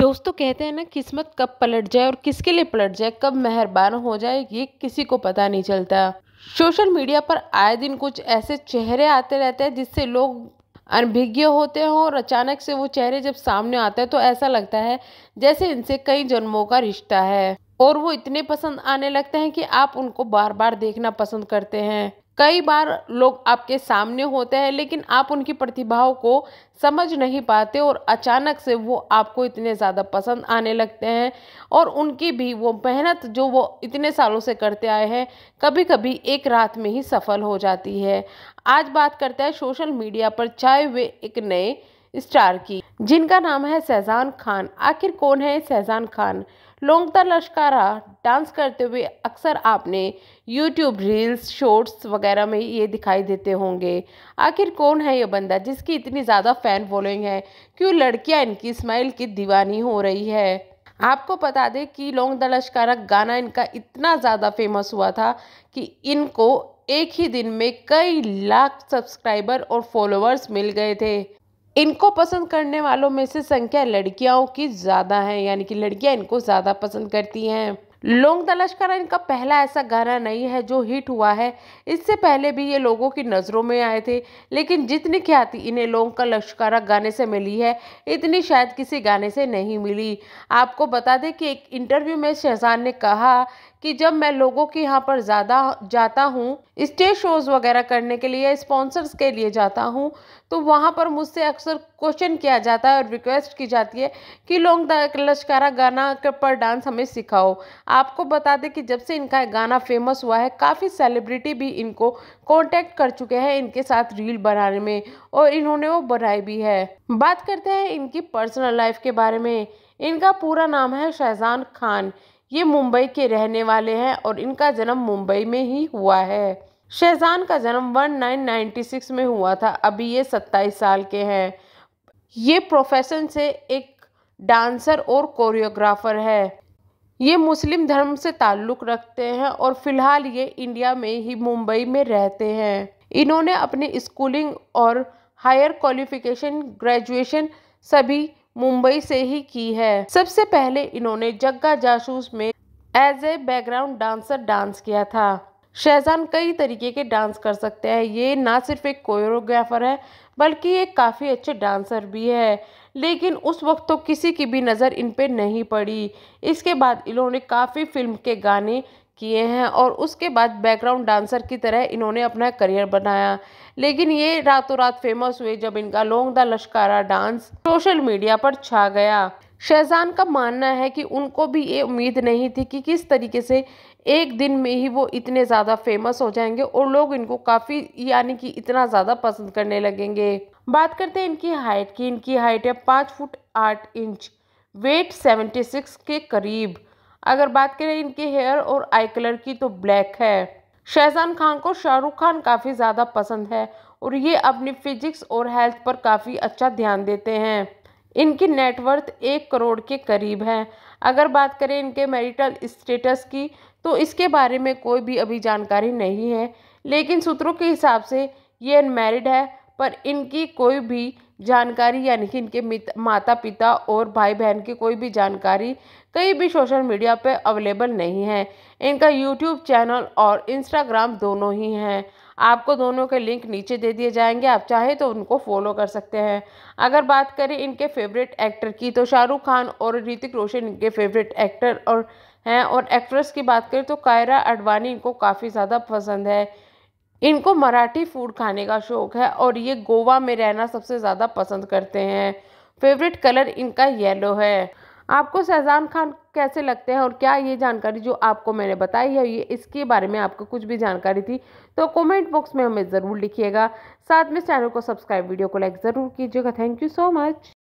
दोस्तों तो कहते हैं ना किस्मत कब पलट जाए और किसके लिए पलट जाए कब मेहरबान हो जाए ये किसी को पता नहीं चलता सोशल मीडिया पर आए दिन कुछ ऐसे चेहरे आते रहते हैं जिससे लोग अनभिज्ञ होते हों और अचानक से वो चेहरे जब सामने आते हैं तो ऐसा लगता है जैसे इनसे कई जन्मों का रिश्ता है और वो इतने पसंद आने लगते हैं कि आप उनको बार बार देखना पसंद करते हैं कई बार लोग आपके सामने होते हैं लेकिन आप उनकी प्रतिभाओं को समझ नहीं पाते और अचानक से वो आपको इतने ज़्यादा पसंद आने लगते हैं और उनकी भी वो मेहनत जो वो इतने सालों से करते आए हैं कभी कभी एक रात में ही सफल हो जाती है आज बात करते हैं सोशल मीडिया पर छाए हुए एक नए स्टार की जिनका नाम है शहजान खान आखिर कौन है शहजान खान लोंगता लश्कारा डांस करते हुए अक्सर आपने यूट्यूब रील्स शॉर्ट्स वगैरह में ये दिखाई देते होंगे आखिर कौन है ये बंदा जिसकी इतनी ज़्यादा फ़ैन फॉलोइंग है क्यों लड़कियाँ इनकी स्माइल की दीवानी हो रही है आपको बता दें कि लोंग द लश्कारा गाना इनका इतना ज़्यादा फेमस हुआ था कि इनको एक ही दिन में कई लाख सब्सक्राइबर और फॉलोअर्स मिल गए थे इनको पसंद करने वालों में से संख्या लड़कियों की ज़्यादा है यानी कि लड़कियां इनको ज़्यादा पसंद करती हैं लोंग द लश्कर इनका पहला ऐसा गाना नहीं है जो हिट हुआ है इससे पहले भी ये लोगों की नज़रों में आए थे लेकिन जितनी ख्याति इन्हें लोंग का लश्कारा गाने से मिली है इतनी शायद किसी गाने से नहीं मिली आपको बता दें कि एक इंटरव्यू में शहजान ने कहा कि जब मैं लोगों के यहाँ पर ज़्यादा जाता हूँ स्टेज शोज़ वगैरह करने के लिए स्पॉन्सर्स के लिए जाता हूँ तो वहाँ पर मुझसे अक्सर क्वेश्चन किया जाता है और रिक्वेस्ट की जाती है कि लोंग लश्कारा गाना पर डांस हमें सिखाओ आपको बता दें कि जब से इनका गाना फेमस हुआ है काफ़ी सेलिब्रिटी भी इनको कॉन्टैक्ट कर चुके हैं इनके साथ रील बनाने में और इन्होंने वो बनाई भी है बात करते हैं इनकी पर्सनल लाइफ के बारे में इनका पूरा नाम है शहजान खान ये मुंबई के रहने वाले हैं और इनका जन्म मुंबई में ही हुआ है शहजान का जन्म 1996 में हुआ था अभी ये 27 साल के हैं ये प्रोफेशन से एक डांसर और कोरियोग्राफर है ये मुस्लिम धर्म से ताल्लुक़ रखते हैं और फ़िलहाल ये इंडिया में ही मुंबई में रहते हैं इन्होंने अपनी स्कूलिंग और हायर क्वालिफिकेशन ग्रेजुएशन सभी मुंबई से ही की है सबसे पहले इन्होंने जग्गा जासूस में as a background dancer dance किया था शहजान कई तरीके के डांस कर सकते हैं ये ना सिर्फ एक कोरियोग्राफर है बल्कि एक काफ़ी अच्छे डांसर भी है लेकिन उस वक्त तो किसी की भी नज़र इन पर नहीं पड़ी इसके बाद इन्होंने काफ़ी फिल्म के गाने किए हैं और उसके बाद बैकग्राउंड डांसर की तरह इन्होंने अपना करियर बनाया लेकिन ये रातों रात फेमस हुए जब इनका Laung Da Lashkara dance social media पर छा गया शहजान का मानना है कि उनको भी ये उम्मीद नहीं थी कि किस तरीके से एक दिन में ही वो इतने ज़्यादा फेमस हो जाएंगे और लोग इनको काफ़ी यानी कि इतना ज़्यादा पसंद करने लगेंगे बात करते हैं इनकी हाइट की इनकी हाइट है पाँच फुट आठ इंच वेट सेवेंटी सिक्स के करीब अगर बात करें इनके हेयर और आई कलर की तो ब्लैक है शहजान खान को शाहरुख खान काफ़ी ज़्यादा पसंद है और ये अपनी फिजिक्स और हेल्थ पर काफ़ी अच्छा ध्यान देते हैं इनकी नेटवर्थ एक करोड़ के करीब है अगर बात करें इनके मैरिटल स्टेटस की तो इसके बारे में कोई भी अभी जानकारी नहीं है लेकिन सूत्रों के हिसाब से ये अनमेरिड है पर इनकी कोई भी जानकारी यानी कि इनके माता पिता और भाई बहन की कोई भी जानकारी कहीं भी सोशल मीडिया पर अवेलेबल नहीं है इनका यूट्यूब चैनल और इंस्टाग्राम दोनों ही हैं आपको दोनों के लिंक नीचे दे दिए जाएंगे आप चाहे तो उनको फॉलो कर सकते हैं अगर बात करें इनके फेवरेट एक्टर की तो शाहरुख खान और ऋतिक रोशन इनके फेवरेट एक्टर और हैं और एक्ट्रेस की बात करें तो कायरा अडवाणी इनको काफ़ी ज़्यादा पसंद है इनको मराठी फूड खाने का शौक़ है और ये गोवा में रहना सबसे ज़्यादा पसंद करते हैं फेवरेट कलर इनका येलो है आपको शहजान खान कैसे लगते हैं और क्या ये जानकारी जो आपको मैंने बताई है ये इसके बारे में आपको कुछ भी जानकारी थी तो कमेंट बॉक्स में हमें ज़रूर लिखिएगा साथ में चैनल को सब्सक्राइब वीडियो को लाइक ज़रूर कीजिएगा थैंक यू सो मच